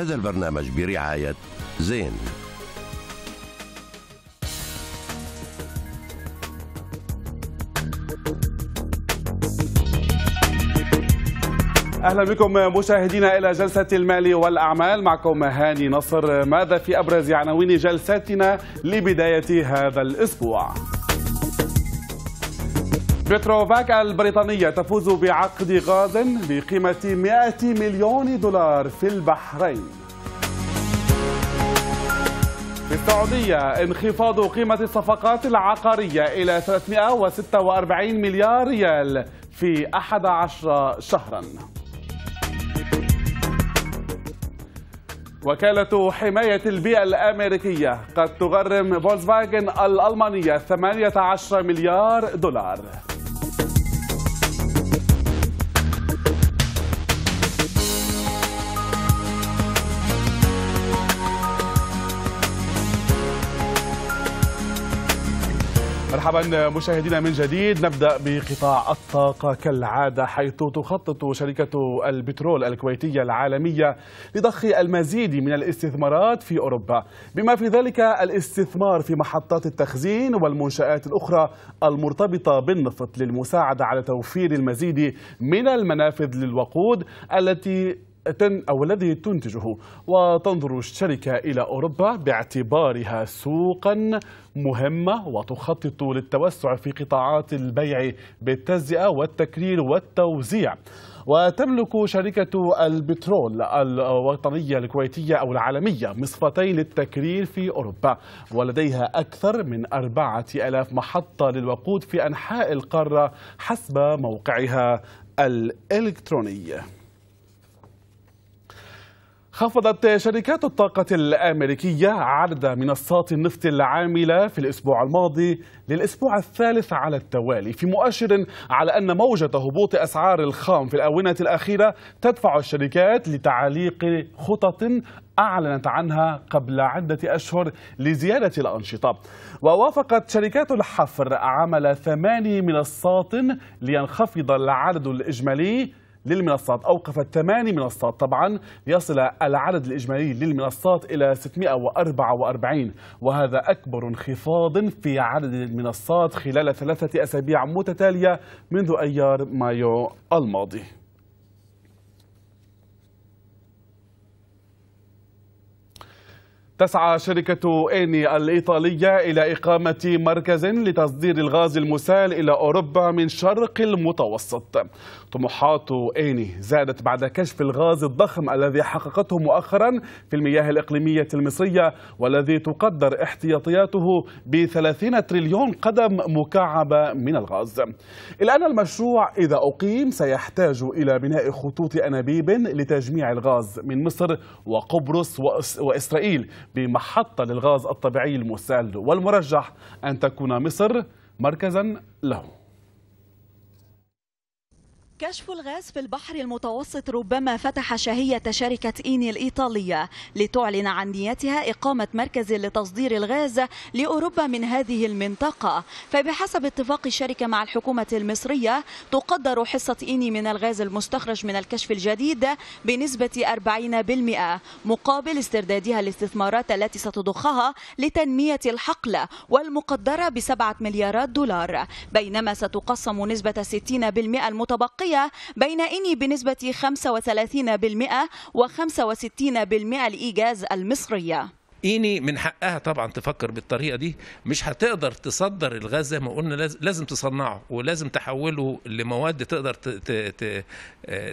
هذا البرنامج برعاية زين اهلا بكم مشاهدينا الى جلسه المال والاعمال معكم هاني نصر ماذا في ابرز عناوين جلستنا لبدايه هذا الاسبوع بتروفاك البريطانية تفوز بعقد غاز بقيمة 100 مليون دولار في البحرين في السعودية انخفاض قيمة الصفقات العقارية إلى 346 مليار ريال في 11 شهرا وكالة حماية البيئة الأمريكية قد تغرم فولكسفاجن الألمانية 18 مليار دولار مرحبا مشاهدينا من جديد نبدا بقطاع الطاقه كالعاده حيث تخطط شركه البترول الكويتيه العالميه لضخ المزيد من الاستثمارات في اوروبا بما في ذلك الاستثمار في محطات التخزين والمنشات الاخرى المرتبطه بالنفط للمساعده على توفير المزيد من المنافذ للوقود التي أو الذي تنتجه وتنظر الشركة إلى أوروبا باعتبارها سوقا مهمة وتخطط للتوسع في قطاعات البيع بالتجزئة والتكرير والتوزيع وتملك شركة البترول الوطنية الكويتية أو العالمية مصفتين للتكرير في أوروبا ولديها أكثر من أربعة ألاف محطة للوقود في أنحاء القارة حسب موقعها الإلكتروني خفضت شركات الطاقة الأمريكية عدد منصات النفط العاملة في الأسبوع الماضي للأسبوع الثالث على التوالي في مؤشر على أن موجة هبوط أسعار الخام في الآونة الأخيرة تدفع الشركات لتعليق خطط أعلنت عنها قبل عدة أشهر لزيادة الأنشطة ووافقت شركات الحفر عمل ثماني منصات لينخفض العدد الإجمالي للمنصات أوقفت ثماني منصات طبعا ليصل العدد الإجمالي للمنصات إلى 644 وهذا أكبر انخفاض في عدد المنصات خلال ثلاثة أسابيع متتالية منذ أيار مايو الماضي تسعى شركة إيني الإيطالية إلى إقامة مركز لتصدير الغاز المسال إلى أوروبا من شرق المتوسط طموحات إيني زادت بعد كشف الغاز الضخم الذي حققته مؤخرا في المياه الإقليمية المصرية والذي تقدر احتياطياته ب 30 تريليون قدم مكعبة من الغاز الآن المشروع إذا أقيم سيحتاج إلى بناء خطوط أنابيب لتجميع الغاز من مصر وقبرص وإسرائيل بمحطة للغاز الطبيعي المسال والمرجح أن تكون مصر مركزا له كشف الغاز في البحر المتوسط ربما فتح شهية شركة إيني الإيطالية لتعلن عن نيتها إقامة مركز لتصدير الغاز لأوروبا من هذه المنطقة فبحسب اتفاق الشركة مع الحكومة المصرية تقدر حصة إيني من الغاز المستخرج من الكشف الجديد بنسبة 40% مقابل استردادها الاستثمارات التي ستضخها لتنمية الحقل والمقدرة بسبعة مليارات دولار بينما ستقسم نسبة 60% المتبقية الوصية بين إني بنسبة 35% و 65% الإيجاز المصرية إيني من حقها طبعا تفكر بالطريقة دي مش هتقدر تصدر الغاز زي ما قلنا لازم تصنعه ولازم تحوله لمواد تقدر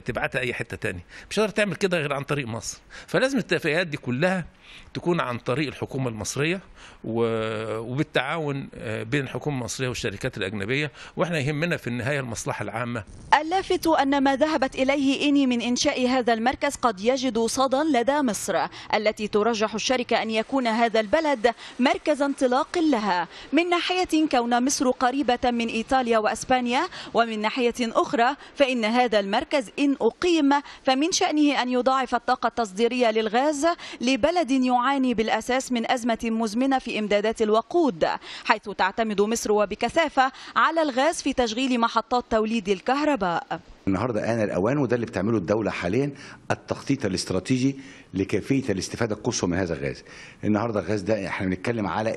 تبعتها أي حتة تانية مش هتقدر تعمل كده غير عن طريق مصر فلازم الاتفاقيات دي كلها تكون عن طريق الحكومة المصرية وبالتعاون آه، بين الحكومة المصرية والشركات الأجنبية وإحنا يهمنا في النهاية المصلحة العامة اللافت أن ما ذهبت إليه إني من إنشاء هذا المركز قد يجد صدى لدى مصر التي ترجح الشركة أن يكون هذا البلد مركز انطلاق لها من ناحية كون مصر قريبة من إيطاليا وأسبانيا ومن ناحية أخرى فإن هذا المركز إن أقيم فمن شأنه أن يضاعف الطاقة التصديرية للغاز لبلد يعاني بالأساس من أزمة مزمنة في إمدادات الوقود حيث تعتمد مصر وبكثافة على الغاز في تشغيل محطات توليد الكهرباء النهارده آن الأوان وده اللي بتعمله الدولة حاليا التخطيط الاستراتيجي لكيفية الاستفادة القصوى من هذا الغاز النهارده الغاز ده احنا بنتكلم على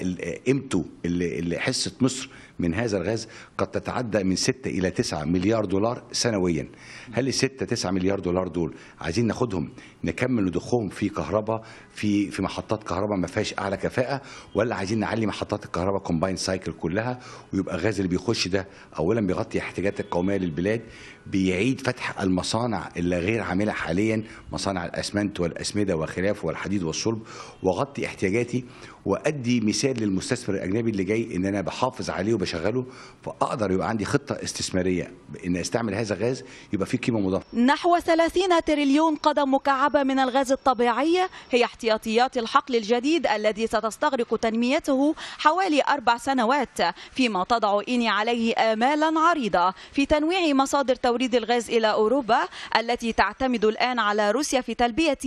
قيمته اللي, حصة مصر من هذا الغاز قد تتعدى من 6 إلى 9 مليار دولار سنويا هل ال 6 9 مليار دولار دول عايزين ناخدهم نكمل ندخهم في كهرباء في في محطات كهرباء ما فيهاش أعلى كفاءة ولا عايزين نعلي محطات الكهرباء كومباين سايكل كلها ويبقى الغاز اللي بيخش ده أولا بيغطي احتياجات القومية للبلاد بيعيد فتح المصانع اللي غير عاملة حاليا مصانع الأسمنت والأسمدة وخلافه والحديد والصلب وغطي احتياجاتي وادي مثال للمستثمر الاجنبي اللي جاي ان انا بحافظ عليه وبشغله فاقدر يبقى عندي خطه استثماريه ان استعمل هذا الغاز يبقى فيه قيمه مضافه. نحو 30 تريليون قدم مكعبه من الغاز الطبيعي هي احتياطيات الحقل الجديد الذي ستستغرق تنميته حوالي اربع سنوات فيما تضع اني عليه امالا عريضه في تنويع مصادر توريد الغاز الى اوروبا التي تعتمد الان على روسيا في تلبيه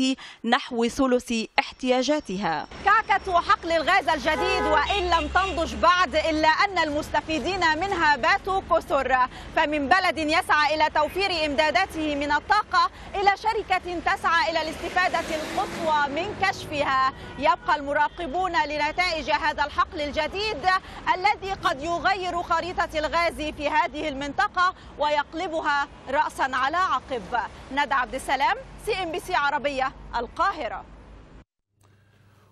نحو ثلث احتياجاتها. كعكه حقل للغاز الجديد وإن لم تنضج بعد إلا أن المستفيدين منها باتوا كثر فمن بلد يسعى إلى توفير إمداداته من الطاقة إلى شركة تسعى إلى الاستفادة القصوى من كشفها يبقى المراقبون لنتائج هذا الحقل الجديد الذي قد يغير خريطة الغاز في هذه المنطقة ويقلبها رأسا على عقب ندى عبد السلام سي ام بي سي عربية القاهرة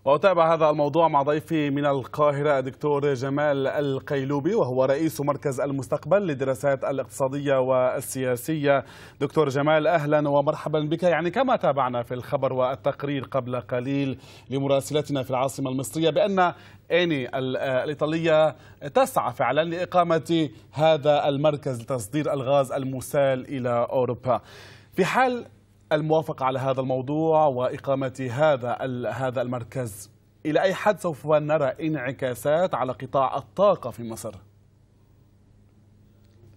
وأتابع هذا الموضوع مع ضيفي من القاهرة دكتور جمال القيلوبي وهو رئيس مركز المستقبل للدراسات الاقتصادية والسياسية دكتور جمال أهلا ومرحبا بك يعني كما تابعنا في الخبر والتقرير قبل قليل لمراسلتنا في العاصمة المصرية بأن اني الايطاليه تسعى فعلا لاقامه هذا المركز لتصدير الغاز المسال الى اوروبا في حال الموافقة على هذا الموضوع وإقامة هذا هذا المركز إلى أي حد سوف نرى انعكاسات على قطاع الطاقة في مصر؟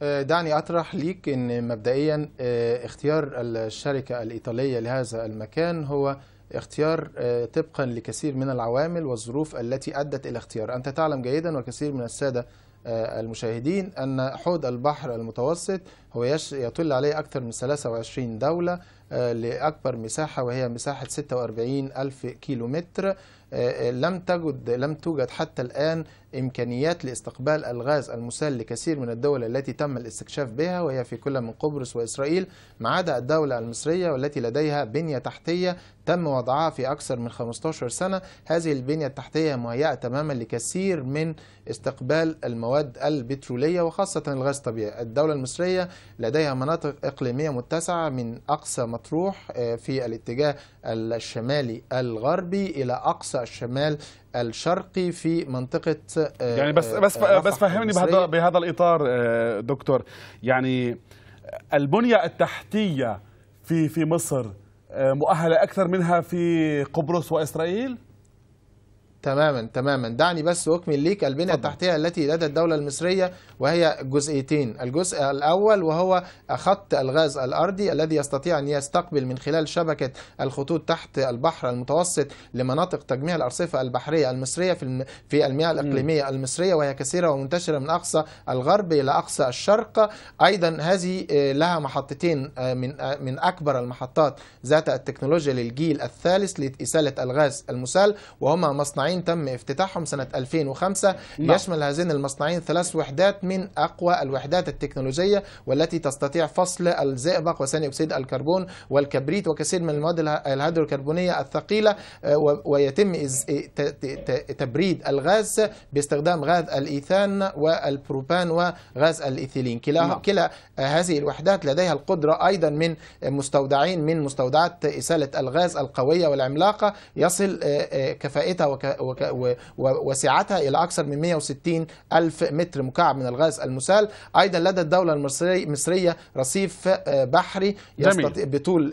أه، دعني أطرح ليك أن مبدئيا أه، اختيار الشركة الإيطالية لهذا المكان هو اختيار آه، طبقا لكثير من العوامل والظروف التي أدت إلى اختيار أنت تعلم جيدا وكثير من السادة آه، المشاهدين أن حوض البحر المتوسط هو يطل عليه أكثر من 23 دولة آه، لأكبر مساحة وهي مساحة 46 ألف كيلومتر لم تجد لم توجد حتى الآن إمكانيات لاستقبال الغاز المسال لكثير من الدول التي تم الاستكشاف بها وهي في كل من قبرص وإسرائيل ما عدا الدولة المصرية والتي لديها بنية تحتية تم وضعها في أكثر من 15 سنة هذه البنية التحتية مهيئة تماما لكثير من استقبال المواد البترولية وخاصة الغاز الطبيعي الدولة المصرية لديها مناطق إقليمية متسعة من أقصى مطروح آه، في الاتجاه الشمالي الغربي إلى أقصى الشمال الشرقي في منطقه آه، يعني بس بس آه، بس فهمني بهذا بهذا الاطار آه، دكتور يعني البنيه التحتيه في في مصر مؤهله اكثر منها في قبرص واسرائيل تماما تماما دعني بس أكمل ليك البنية التحتية التي لدى الدولة المصرية وهي جزئيتين الجزء الأول وهو خط الغاز الأرضي الذي يستطيع أن يستقبل من خلال شبكة الخطوط تحت البحر المتوسط لمناطق تجميع الأرصفة البحرية المصرية في في المياه الإقليمية المصرية وهي كثيرة ومنتشرة من أقصى الغرب إلى أقصى الشرق أيضا هذه آه، لها محطتين آه، من آه، من أكبر المحطات ذات التكنولوجيا للجيل الثالث لإسالة الغاز المسال وهما مصنعين مصنعين تم افتتاحهم سنة 2005 نعم. يشمل هذين المصنعين ثلاث وحدات من أقوى الوحدات التكنولوجية والتي تستطيع فصل الزئبق وثاني أكسيد الكربون والكبريت وكثير من المواد الهيدروكربونية الثقيلة ويتم تبريد الغاز باستخدام غاز الإيثان والبروبان وغاز الإيثيلين كلا, نعم. كلا آه، هذه الوحدات لديها القدرة أيضا من مستودعين من مستودعات إسالة الغاز القوية والعملاقة يصل آه، آه، كفائتها وسعتها إلى أكثر من 160 ألف متر مكعب من الغاز المسال أيضا لدى الدولة المصرية رصيف آه، بحري يستطيع بطول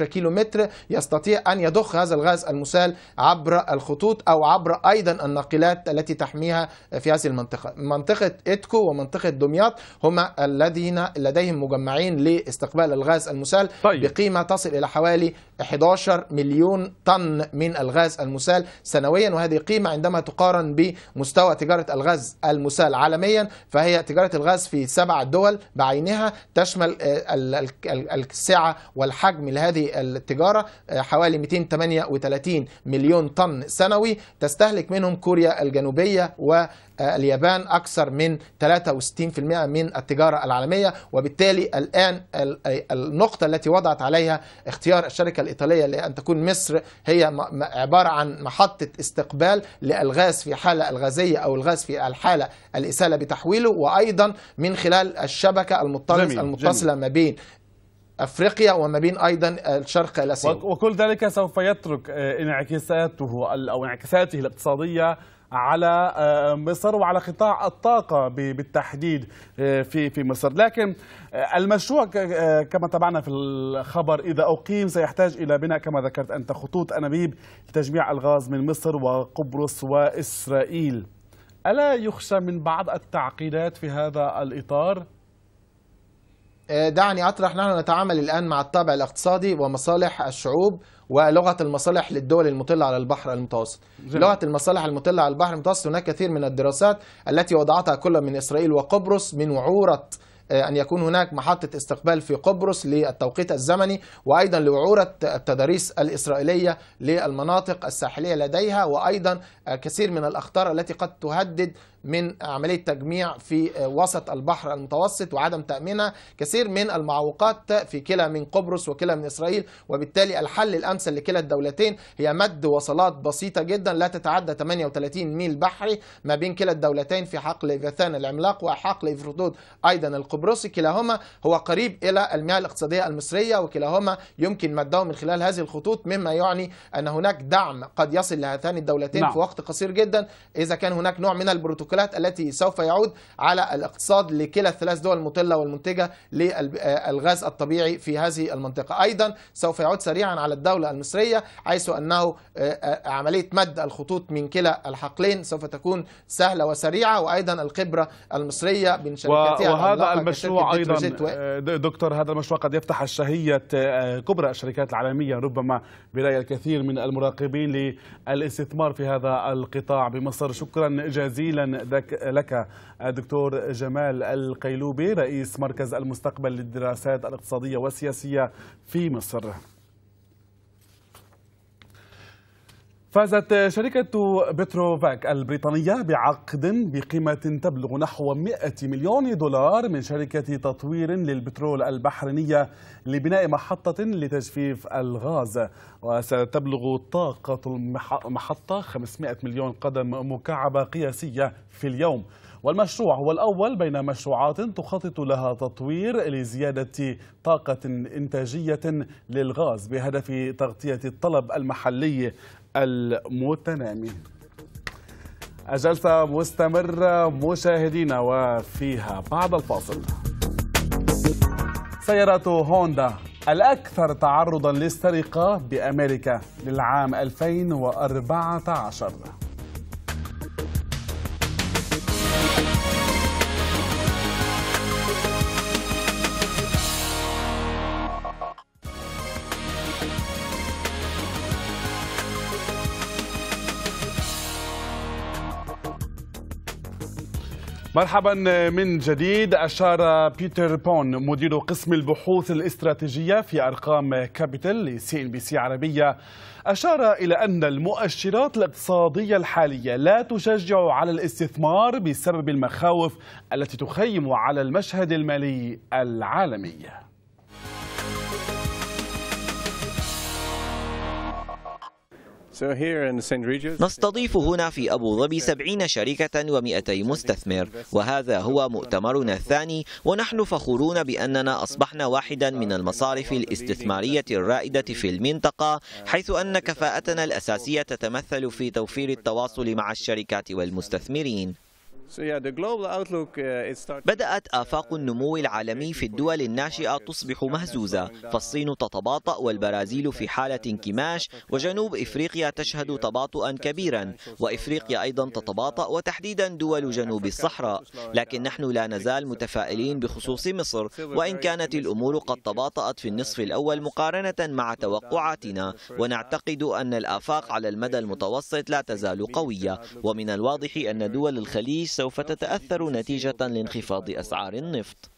2.4 كيلو متر يستطيع أن يضخ هذا الغاز المسال عبر الخطوط أو عبر أيضا الناقلات التي تحميها في هذه المنطقة منطقة إتكو ومنطقة دمياط هما الذين لديهم مجمعين لاستقبال الغاز المسال طيب. بقيمة تصل إلى حوالي 11 مليون طن من الغاز المسال سنويا وهذه قيمة عندما تقارن بمستوى تجارة الغاز المسال عالميا فهي تجارة الغاز في سبع دول بعينها تشمل آه، السعة والحجم لهذه التجارة آه، حوالي 238 مليون طن سنوي تستهلك منهم كوريا الجنوبية و اليابان أكثر من 63% من التجارة العالمية وبالتالي الآن النقطة التي وضعت عليها اختيار الشركة الإيطالية اللي أن تكون مصر هي عبارة عن محطة استقبال للغاز في حالة الغازية أو الغاز في الحالة الإسالة بتحويله وأيضا من خلال الشبكة المتصله المتصلة ما بين افريقيا وما بين ايضا الشرق الاسيوي وكل ذلك سوف يترك آه، انعكاساته او انعكاساته الاقتصاديه على آه، مصر وعلى قطاع الطاقة بالتحديد آه، في في مصر لكن آه، المشروع كما تابعنا في الخبر إذا أقيم سيحتاج إلى بناء كما ذكرت أنت خطوط أنابيب لتجميع الغاز من مصر وقبرص وإسرائيل ألا يخشى من بعض التعقيدات في هذا الإطار؟ آه، دعني أطرح نحن نتعامل الآن مع الطابع الاقتصادي ومصالح الشعوب ولغة المصالح للدول المطلة على البحر المتوسط جميل. لغة المصالح المطلة على البحر المتوسط هناك كثير من الدراسات التي وضعتها كل من إسرائيل وقبرص من وعورة آه، أن يكون هناك محطة استقبال في قبرص للتوقيت الزمني وأيضا لوعورة التدريس الإسرائيلية للمناطق الساحلية لديها وأيضا آه، كثير من الأخطار التي قد تهدد من عملية تجميع في آه، وسط البحر المتوسط وعدم تأمينها كثير من المعوقات في كلا من قبرص وكلا من إسرائيل وبالتالي الحل الأمثل لكلا الدولتين هي مد وصلات بسيطة جدا لا تتعدى 38 ميل بحري ما بين كلا الدولتين في حقل إفاثان العملاق وحقل إفرودوت أيضا القبرصي كلاهما هو قريب إلى المياه الاقتصادية المصرية وكلاهما يمكن مدهم من خلال هذه الخطوط مما يعني أن هناك دعم قد يصل لهاتان الدولتين نعم. في وقت قصير جدا إذا كان هناك نوع من البروتوكول الموكلات التي سوف يعود على الاقتصاد لكلا الثلاث دول المطله والمنتجه للغاز آه، الطبيعي في هذه المنطقه ايضا سوف يعود سريعا على الدوله المصريه حيث انه آه، آه، عمليه مد الخطوط من كلا الحقلين سوف تكون سهله وسريعه وايضا الخبره المصريه بين شركاتها وهذا المشروع ايضا دكتور هذا المشروع قد يفتح الشهيه كبرى الشركات العالميه ربما براي الكثير من المراقبين للاستثمار في هذا القطاع بمصر شكرا جزيلا لك دكتور جمال القيلوبي رئيس مركز المستقبل للدراسات الاقتصادية والسياسية في مصر فازت شركة بتروفاك البريطانية بعقد بقيمة تبلغ نحو 100 مليون دولار من شركة تطوير للبترول البحرينية لبناء محطة لتجفيف الغاز وستبلغ طاقة المحطة 500 مليون قدم مكعبة قياسية في اليوم والمشروع هو الأول بين مشروعات تخطط لها تطوير لزيادة طاقة إنتاجية للغاز بهدف تغطية الطلب المحلي المتنامي الجلسة مستمرة مشاهدينا وفيها بعد الفاصل سيارة هوندا الأكثر تعرضا للسرقة بأمريكا للعام 2014 مرحبا آه، من جديد أشار بيتر بون مدير قسم البحوث الاستراتيجية في أرقام كابيتال لسي إن بي سي عربية أشار إلى أن المؤشرات الاقتصادية الحالية لا تشجع على الاستثمار بسبب المخاوف التي تخيم على المشهد المالي العالمي نستضيف هنا في أبو ظبي 70 شركة و200 مستثمر وهذا هو مؤتمرنا الثاني ونحن فخورون بأننا أصبحنا واحدا من المصارف الاستثمارية الرائدة في المنطقة حيث أن كفاءتنا الأساسية تتمثل في توفير التواصل مع الشركات والمستثمرين Uh, بدأت آفاق النمو العالمي في الدول الناشئة تصبح مهزوزة فالصين تتباطأ والبرازيل في حالة انكماش وجنوب إفريقيا تشهد تباطؤا كبيرا وإفريقيا أيضا تتباطأ وتحديدا دول جنوب الصحراء لكن نحن لا نزال متفائلين بخصوص مصر وإن كانت الأمور قد تباطأت في النصف الأول مقارنة مع توقعاتنا ونعتقد أن الآفاق على المدى المتوسط لا تزال قوية ومن الواضح أن دول الخليج سوف تتأثر نتيجة لانخفاض أسعار النفط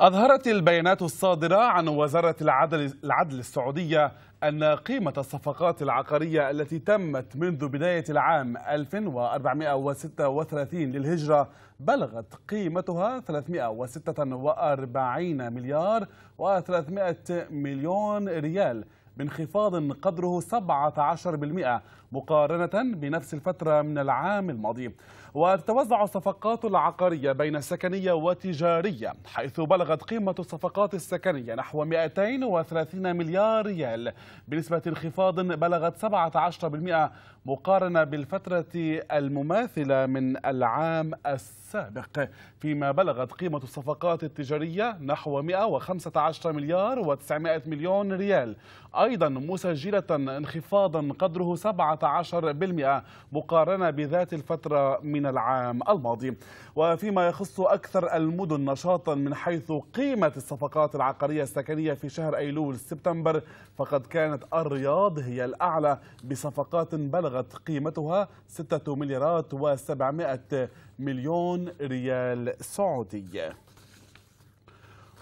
أظهرت البيانات الصادرة عن وزارة العدل, العدل السعودية أن قيمة الصفقات العقارية التي تمت منذ بداية العام 1436 للهجرة بلغت قيمتها 346 مليار و300 مليون ريال بانخفاض قدره 17% مقارنة بنفس الفترة من العام الماضي وتتوزع الصفقات العقارية بين سكنية وتجارية حيث بلغت قيمة الصفقات السكنية نحو 230 مليار ريال بنسبة انخفاض بلغت 17% مقارنة بالفترة المماثلة من العام السابق فيما بلغت قيمة الصفقات التجارية نحو 115 مليار و900 مليون ريال أيضا مسجلة انخفاضا قدره 17% مقارنة بذات الفترة من العام الماضي وفيما يخص أكثر المدن نشاطا من حيث قيمة الصفقات العقارية السكنية في شهر أيلول سبتمبر فقد كانت الرياض هي الأعلى بصفقات بلغت بلغت قيمتها 6 مليارات و700 مليون ريال سعودي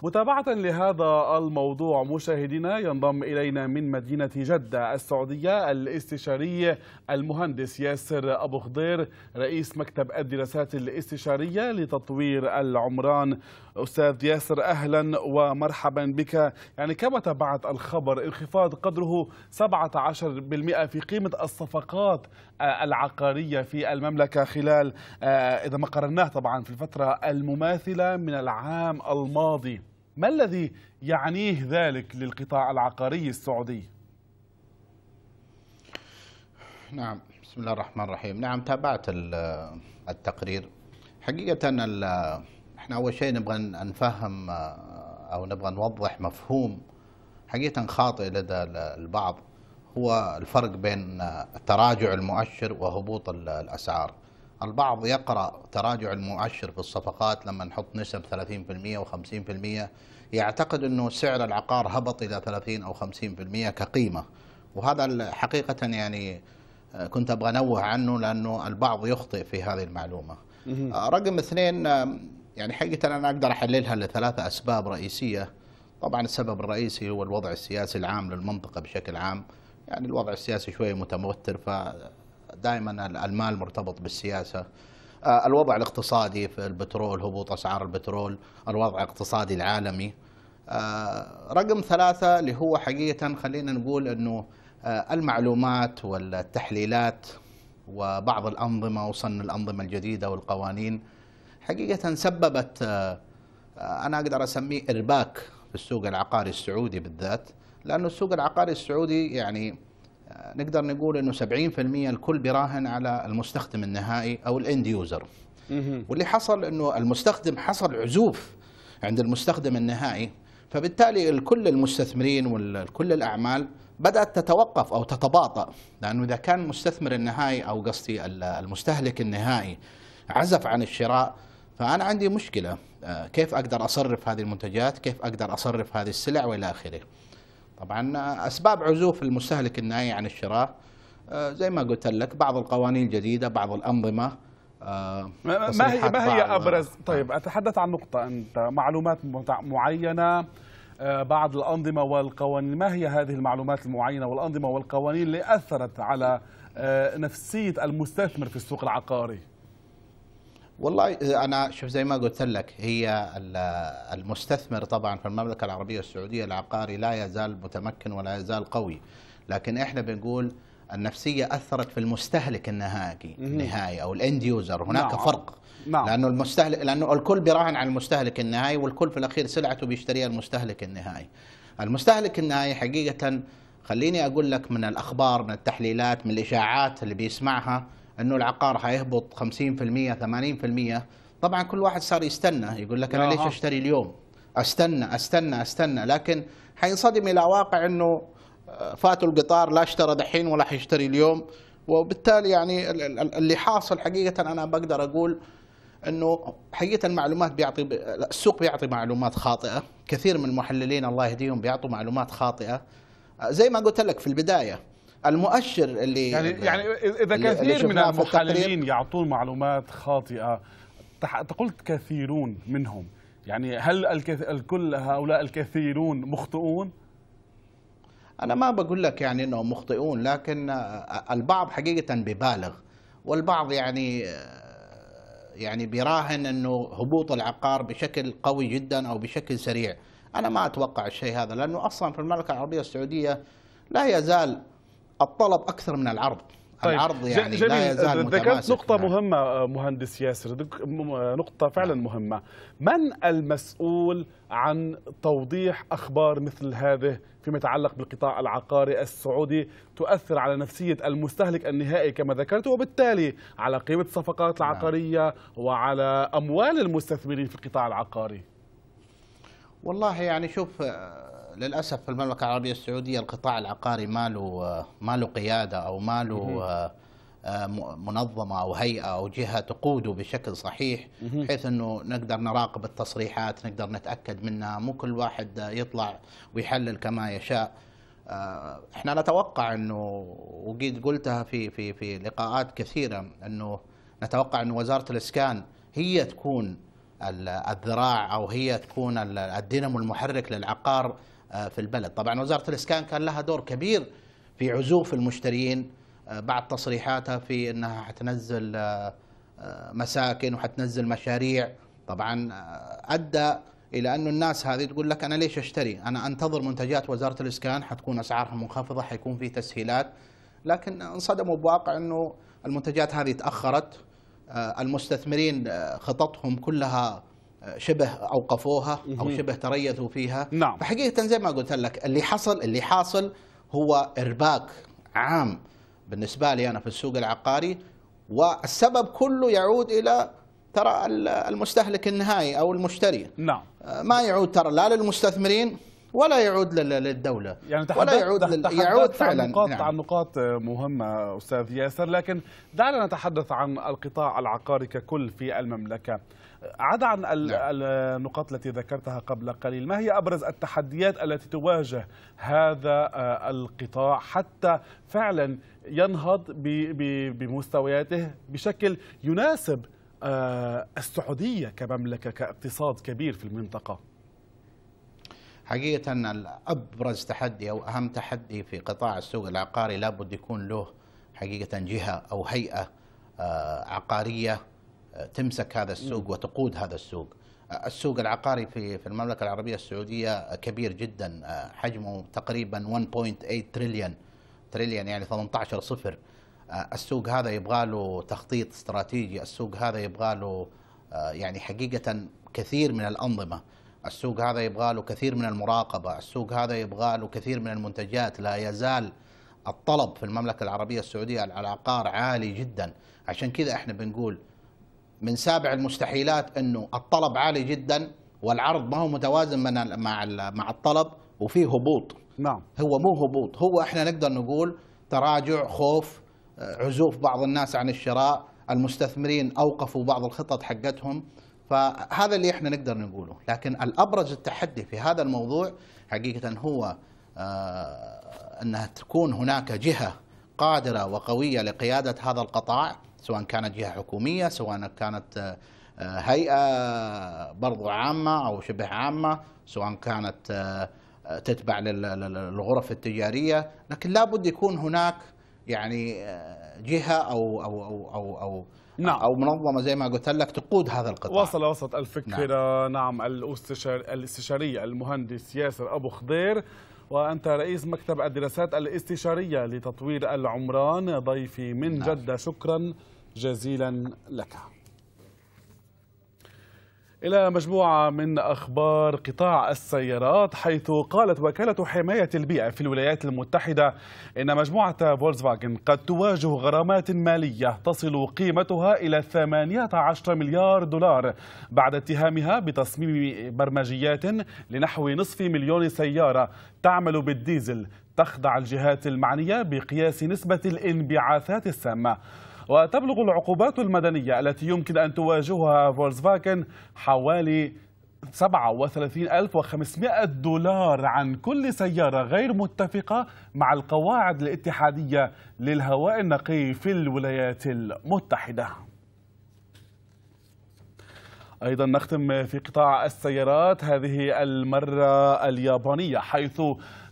متابعة لهذا الموضوع مشاهدينا ينضم إلينا من مدينة جدة السعودية الاستشاري المهندس ياسر أبو خضير رئيس مكتب الدراسات الاستشارية لتطوير العمران أستاذ ياسر أهلا ومرحبا بك يعني كما تبعت الخبر انخفاض قدره 17% في قيمة الصفقات آه، العقارية في المملكة خلال آه، إذا ما قررناه طبعا في الفترة المماثلة من العام الماضي ما الذي يعنيه ذلك للقطاع العقاري السعودي؟ نعم بسم الله الرحمن الرحيم نعم تابعت التقرير حقيقة احنا اول شيء نبغى نفهم آه، او نبغى نوضح مفهوم حقيقه خاطئ لدى البعض هو الفرق بين آه، تراجع المؤشر وهبوط الاسعار. البعض يقرا تراجع المؤشر في الصفقات لما نحط نسب 30% و50% يعتقد انه سعر العقار هبط الى 30 او 50% كقيمه وهذا حقيقه يعني آه، كنت ابغى انوه عنه لانه البعض يخطئ في هذه المعلومه. رقم اثنين يعني حقيقة أنا أقدر أحللها لثلاثة أسباب رئيسية طبعا السبب الرئيسي هو الوضع السياسي العام للمنطقة بشكل عام يعني الوضع السياسي شوية متوتر فدائما المال مرتبط بالسياسة آه، الوضع الاقتصادي في البترول هبوط أسعار البترول الوضع الاقتصادي العالمي آه، رقم ثلاثة اللي هو حقيقة خلينا نقول أنه آه، المعلومات والتحليلات وبعض الأنظمة وصن الأنظمة الجديدة والقوانين حقيقة سببت آه، أنا أقدر أسميه إرباك في السوق العقاري السعودي بالذات لأنه السوق العقاري السعودي يعني آه، نقدر نقول أنه 70% الكل بيراهن على المستخدم النهائي أو الإند يوزر واللي حصل أنه المستخدم حصل عزوف عند المستخدم النهائي فبالتالي كل المستثمرين وكل الأعمال بدأت تتوقف أو تتباطأ لأنه إذا كان المستثمر النهائي أو قصدي المستهلك النهائي عزف عن الشراء فأنا عندي مشكلة آه، كيف أقدر أصرف هذه المنتجات كيف أقدر أصرف هذه السلع وإلى آخره طبعا آه، أسباب عزوف المستهلك النهائي عن الشراء آه، زي ما قلت لك بعض القوانين الجديدة بعض الأنظمة ما هي ما هي أبرز طيب أتحدث عن نقطة أنت معلومات معينة بعض الأنظمة والقوانين ما هي هذه المعلومات المعينة والأنظمة والقوانين اللي أثرت على نفسية المستثمر في السوق العقاري والله آه، انا شوف زي ما قلت لك هي المستثمر طبعا في المملكه العربيه السعوديه العقاري لا يزال متمكن ولا يزال قوي لكن احنا بنقول النفسيه اثرت في المستهلك النهائي النهائي او الاند يوزر هناك نعم. فرق نعم. لانه المستهلك لانه الكل بيراهن على المستهلك النهائي والكل في الاخير سلعته بيشتريها المستهلك النهائي المستهلك النهائي حقيقه خليني اقول لك من الاخبار من التحليلات من الاشاعات اللي بيسمعها انه العقار حيهبط 50% 80% طبعا كل واحد صار يستنى يقول لك انا آه، ليش آه. اشتري اليوم؟ استنى استنى استنى لكن حينصدم الى واقع انه آه، فاتوا القطار لا اشترى دحين ولا حيشتري اليوم وبالتالي يعني اللي حاصل حقيقه انا بقدر اقول انه حقيقه المعلومات بيعطي السوق بيعطي معلومات خاطئه، كثير من المحللين الله يهديهم بيعطوا معلومات خاطئه زي ما قلت لك في البدايه المؤشر اللي يعني يعني اذا كثير من المحللين يعطون معلومات خاطئه قلت كثيرون منهم يعني هل الكل هؤلاء الكثيرون مخطئون؟ أنا ما بقول لك يعني أنهم مخطئون لكن آه، البعض حقيقة ببالغ والبعض يعني آه، يعني بيراهن أنه هبوط العقار بشكل قوي جدا أو بشكل سريع أنا ما أتوقع الشيء هذا لأنه أصلا في المملكة العربية السعودية لا يزال الطلب اكثر من العرض طيب العرض يعني جميل. لا يزال ذكرت أه، نقطة نعم. مهمة أه، مهندس ياسر أه، نقطة فعلا نعم. مهمة من المسؤول عن توضيح أخبار مثل هذه فيما يتعلق بالقطاع العقاري السعودي تؤثر على نفسية المستهلك النهائي كما ذكرت وبالتالي على قيمة الصفقات نعم. العقارية نعم. وعلى أموال المستثمرين في القطاع العقاري والله يعني شوف للاسف في المملكه العربيه السعوديه القطاع العقاري ما له ما له قياده او ما له آه، آه، منظمه او هيئه او جهه تقوده بشكل صحيح بحيث انه نقدر نراقب التصريحات، نقدر نتاكد منها، مو كل واحد يطلع ويحلل كما يشاء. آه، احنا نتوقع انه وقد قلتها في في في لقاءات كثيره انه نتوقع انه وزاره الاسكان هي تكون الذراع او هي تكون الدينامو المحرك للعقار آه، في البلد طبعا وزارة الإسكان كان لها دور كبير في عزوف المشترين آه، بعد تصريحاتها في أنها حتنزل آه، مساكن وحتنزل مشاريع طبعا أدى إلى أن الناس هذه تقول لك أنا ليش أشتري أنا أنتظر منتجات وزارة الإسكان حتكون أسعارها منخفضة حيكون في تسهيلات لكن انصدموا بواقع أنه المنتجات هذه تأخرت المستثمرين خططهم كلها شبه اوقفوها او شبه تريثوا فيها نعم. فحقيقه زي ما قلت لك اللي حصل اللي حاصل هو ارباك عام بالنسبه لي انا في السوق العقاري والسبب كله يعود الى ترى المستهلك النهائي او المشتري نعم آه، ما يعود ترى لا للمستثمرين ولا يعود للدوله يعني ولا يعود لل... يعود فعلا عن نعم. نقاط, نعم. عن نقاط مهمه استاذ ياسر لكن دعنا نتحدث عن القطاع العقاري ككل في المملكه عدا عن نعم. النقاط التي ذكرتها قبل قليل ما هي أبرز التحديات التي تواجه هذا آه، القطاع حتى فعلا ينهض بمستوياته بشكل يناسب آه، السعودية كمملكة كاقتصاد كبير في المنطقة حقيقة أبرز تحدي أو أهم تحدي في قطاع السوق العقاري لابد يكون له حقيقة جهة أو هيئة آه، عقارية تمسك هذا السوق وتقود هذا السوق السوق العقاري في في المملكه العربيه السعوديه كبير جدا حجمه تقريبا 1.8 تريليون تريليون يعني 18 صفر السوق هذا يبغى له تخطيط استراتيجي السوق هذا يبغى له يعني حقيقه كثير من الانظمه السوق هذا يبغى له كثير من المراقبه السوق هذا يبغى له كثير من المنتجات لا يزال الطلب في المملكه العربيه السعوديه على العقار عالي جدا عشان كذا احنا بنقول من سابع المستحيلات انه الطلب عالي جدا والعرض ما هو متوازن من مع مع الطلب وفي هبوط نعم هو مو هبوط هو احنا نقدر نقول تراجع خوف عزوف بعض الناس عن الشراء المستثمرين اوقفوا بعض الخطط حقتهم فهذا اللي احنا نقدر نقوله لكن الابرز التحدي في هذا الموضوع حقيقه هو آه، انها تكون هناك جهه قادره وقويه لقياده هذا القطاع سواء كانت جهة حكومية سواء كانت آه، هيئة برضو عامة أو شبه عامة سواء كانت آه، تتبع للغرف التجارية لكن لابد يكون هناك يعني آه، جهة أو أو أو أو, أو نعم. او منظمه زي ما قلت لك تقود هذا القطاع وصل وسط الفكره نعم, نعم الاستشاري المهندس ياسر ابو خضير وأنت رئيس مكتب الدراسات الاستشارية لتطوير العمران ضيفي من نعم. جدة شكرا جزيلا لك إلى مجموعة من أخبار قطاع السيارات حيث قالت وكالة حماية البيئة في الولايات المتحدة إن مجموعة فولكسفاجن قد تواجه غرامات مالية تصل قيمتها إلى 18 مليار دولار بعد اتهامها بتصميم برمجيات لنحو نصف مليون سيارة تعمل بالديزل تخضع الجهات المعنية بقياس نسبة الانبعاثات السامة وتبلغ العقوبات المدنية التي يمكن أن تواجهها فولكسفاجن حوالي 37500 دولار عن كل سيارة غير متفقة مع القواعد الاتحادية للهواء النقي في الولايات المتحدة أيضا نختم في قطاع السيارات هذه المرة اليابانية حيث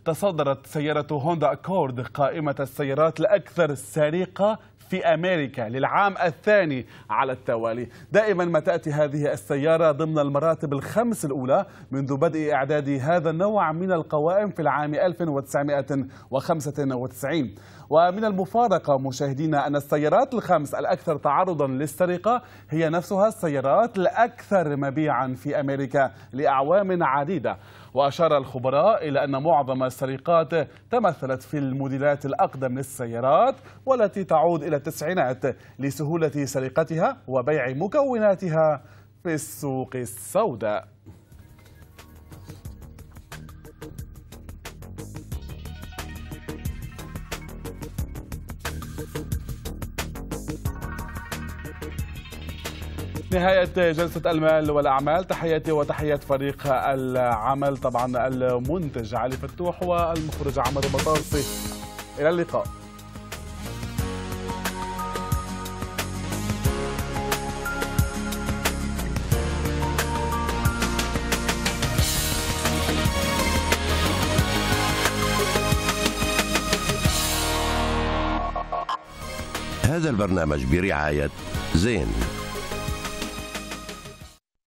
تصدرت سيارة هوندا أكورد قائمة السيارات الأكثر سرقة في أمريكا للعام الثاني على التوالي دائما ما تأتي هذه السيارة ضمن المراتب الخمس الأولى منذ بدء إعداد هذا النوع من القوائم في العام 1995 ومن المفارقة مشاهدينا أن السيارات الخمس الأكثر تعرضا للسرقة هي نفسها السيارات الأكثر مبيعا في أمريكا لأعوام عديدة وأشار الخبراء إلى أن معظم السرقات تمثلت في الموديلات الأقدم للسيارات والتي تعود إلى التسعينات لسهولة سرقتها وبيع مكوناتها في السوق السوداء نهاية جلسة المال والأعمال تحياتي وتحيات فريق العمل طبعا المنتج علي فتوح والمخرج عمر مطارسي إلى اللقاء هذا البرنامج برعاية زين